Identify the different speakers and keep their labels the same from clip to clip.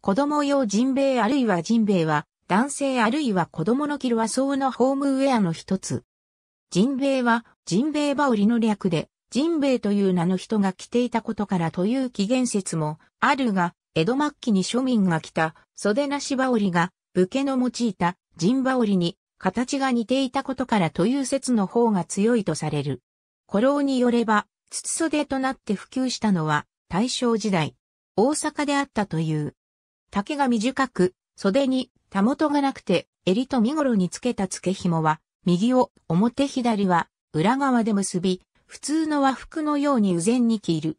Speaker 1: 子供用ジンベイあるいはジンベイは、男性あるいは子供の着る和装のホームウェアの一つ。ジンベイは、ジンベエ羽織の略で、ジンベイという名の人が着ていたことからという起源説もあるが、江戸末期に庶民が着た袖なし羽織が武家の用いたジン羽織に形が似ていたことからという説の方が強いとされる。古老によれば、筒袖となって普及したのは大正時代、大阪であったという。丈が短く、袖にたもとがなくて、襟と身頃につけた付け紐は、右を表左は裏側で結び、普通の和服のように右前に着る。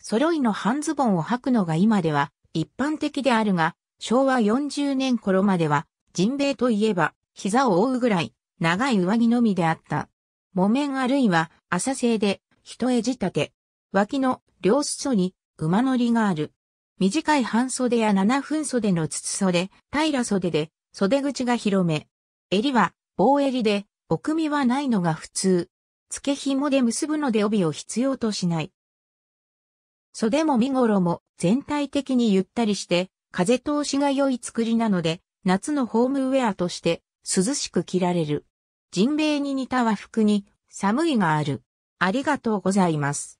Speaker 1: 揃いの半ズボンを履くのが今では一般的であるが、昭和40年頃までは、人兵といえば、膝を覆うぐらい、長い上着のみであった。木綿あるいは、浅製で、人絵仕立て。脇の両裾に、馬乗りがある。短い半袖や7分袖の筒袖、平袖で、袖口が広め。襟は棒襟で、奥身はないのが普通。付け紐で結ぶので帯を必要としない。袖も身頃も全体的にゆったりして、風通しが良い作りなので、夏のホームウェアとして涼しく着られる。ジンベに似た和服に寒いがある。ありがとうござい
Speaker 2: ます。